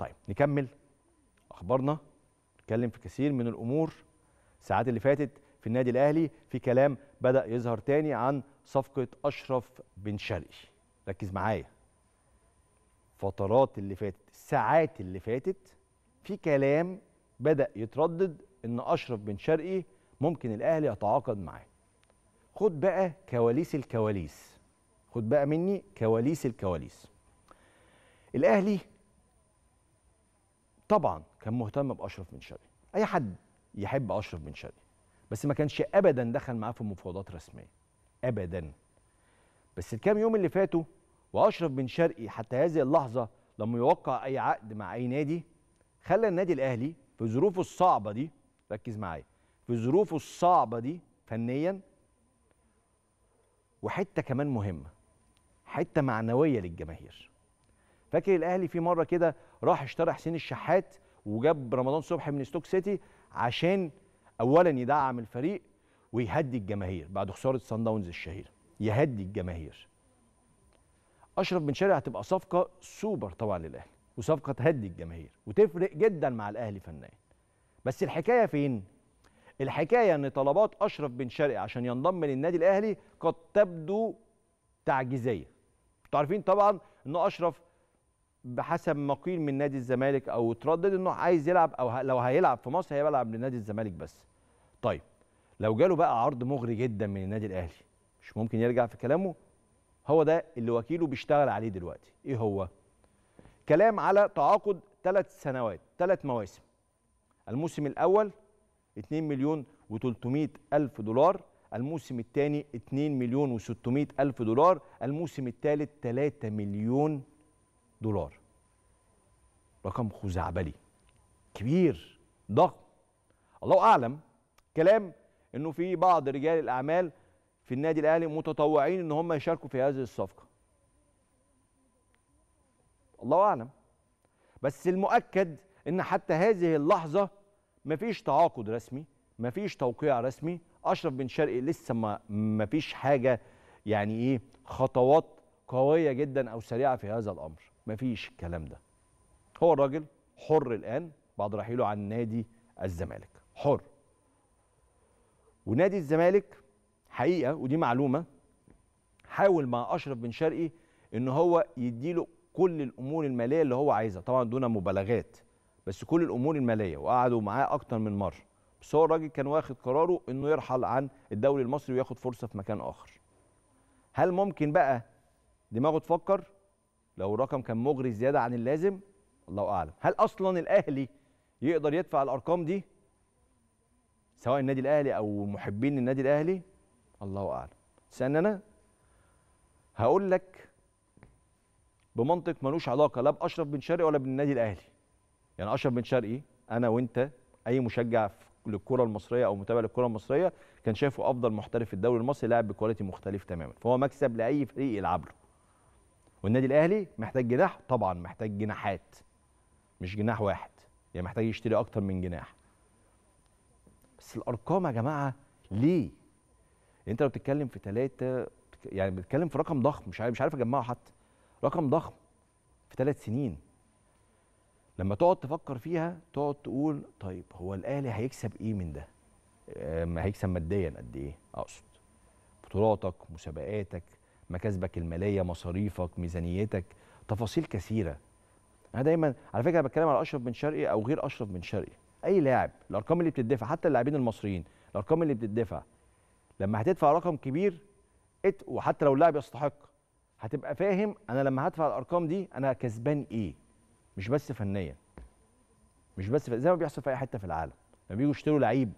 طيب نكمل اخبارنا نتكلم في كثير من الامور الساعات اللي فاتت في النادي الاهلي في كلام بدا يظهر تاني عن صفقه اشرف بن شرقي ركز معايا فترات اللي فاتت الساعات اللي فاتت في كلام بدا يتردد ان اشرف بن شرقي ممكن الاهلي يتعاقد معاه خد بقى كواليس الكواليس خد بقى مني كواليس الكواليس الاهلي طبعا كان مهتم باشرف بن شرقي اي حد يحب اشرف بن شرقي بس ما كانش ابدا دخل معاه في مفاوضات رسميه ابدا بس الكام يوم اللي فاتوا واشرف بن شرقي حتى هذه اللحظه لما يوقع اي عقد مع اي نادي خلى النادي الاهلي في ظروفه الصعبه دي ركز معايا في ظروفه الصعبه دي فنيا وحته كمان مهمه حته معنويه للجماهير فاكر الاهلي في مره كده راح اشترى حسين الشحات وجاب رمضان صبحي من ستوك سيتي عشان اولا يدعم الفريق ويهدي الجماهير بعد خساره سان داونز الشهيره يهدي الجماهير اشرف بن شارع هتبقى صفقه سوبر طبعا للاهلي وصفقه تهدي الجماهير وتفرق جدا مع الاهلي فنيا بس الحكايه فين الحكايه ان طلبات اشرف بن شرقي عشان ينضم للنادي الاهلي قد تبدو تعجيزيه انتوا عارفين طبعا ان اشرف بحسب ما قيل من نادي الزمالك او تردد انه عايز يلعب او لو هيلعب في مصر هيلعب لنادي الزمالك بس طيب لو جاله بقى عرض مغري جدا من النادي الاهلي مش ممكن يرجع في كلامه هو ده اللي وكيله بيشتغل عليه دلوقتي ايه هو كلام على تعاقد ثلاث سنوات ثلاث مواسم الموسم الاول 2 مليون و300 الف دولار الموسم الثاني 2 مليون و600 الف دولار الموسم الثالث 3 مليون دولار رقم خزعبلي كبير ضخم الله اعلم كلام انه في بعض رجال الاعمال في النادي الاهلي متطوعين ان هم يشاركوا في هذه الصفقه الله اعلم بس المؤكد ان حتى هذه اللحظه مفيش تعاقد رسمي مفيش توقيع رسمي اشرف بن شرقي لسه ما مفيش حاجه يعني ايه خطوات قويه جدا او سريعه في هذا الامر مفيش الكلام ده هو الراجل حر الآن بعد رحيله عن نادي الزمالك حر ونادي الزمالك حقيقة ودي معلومة حاول مع أشرف بن شرقي إن هو يديله كل الأمور المالية اللي هو عايزها طبعا دون مبالغات بس كل الأمور المالية وقعدوا معاه أكتر من مرة بس هو الراجل كان واخد قراره إنه يرحل عن الدوري المصري وياخد فرصة في مكان آخر هل ممكن بقى دماغه تفكر لو الرقم كان مغري زياده عن اللازم الله اعلم هل اصلا الاهلي يقدر يدفع الارقام دي سواء النادي الاهلي او محبين النادي الاهلي الله اعلم تسالني انا هقول لك بمنطق ملوش علاقه لا باشرف بن شرقي ولا بالنادي الاهلي يعني اشرف بن شرقي انا وانت اي مشجع للكره المصريه او متابع للكره المصريه كان شايفه افضل محترف في الدوري المصري لاعب بكواليتي مختلف تماما فهو مكسب لاي فريق يلعب له والنادي الاهلي محتاج جناح طبعا محتاج جناحات مش جناح واحد يعني محتاج يشتري اكتر من جناح بس الارقام يا جماعه ليه انت لو بتتكلم في ثلاثه يعني بتتكلم في رقم ضخم مش عارف مش عارف اجمعه حتى رقم ضخم في ثلاث سنين لما تقعد تفكر فيها تقعد تقول طيب هو الاهلي هيكسب ايه من ده ما آه، هيكسب ماديا قد ايه اقصد بطولاتك مسابقاتك مكاسبك الماليه مصاريفك ميزانيتك تفاصيل كثيره انا دايما على فكره بتكلم على اشرف بن شرقي او غير اشرف بن شرقي اي لاعب الارقام اللي بتدفع حتى اللاعبين المصريين الارقام اللي بتدفع لما هتدفع رقم كبير وحتى لو اللاعب يستحق هتبقى فاهم انا لما هدفع الارقام دي انا كسبان ايه مش بس فنيا مش بس زي ما بيحصل في اي حته في العالم لما بييجوا يشتروا لعيب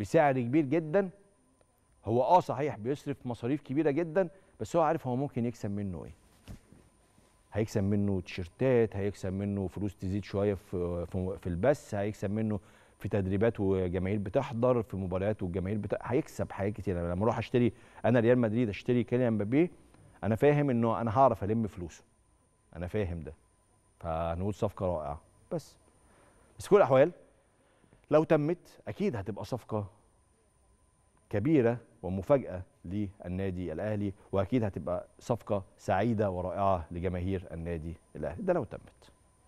بسعر كبير جدا هو اه صحيح بيصرف مصاريف كبيره جدا بس هو عارف هو ممكن يكسب منه ايه هيكسب منه تيشرتات هيكسب منه فلوس تزيد شويه في في البث هيكسب منه في تدريبات وجماهير بتحضر في مباريات والجماهير بت... هيكسب حاجات كتير لما اروح اشتري انا ريال مدريد اشتري كيليان مبابي انا فاهم انه انا هعرف الم فلوسه انا فاهم ده فهنقول صفقه رائعه بس بس كل الاحوال لو تمت اكيد هتبقى صفقه كبيره ومفاجاه للنادي الاهلي واكيد هتبقى صفقه سعيده ورائعه لجماهير النادي الاهلي ده لو تمت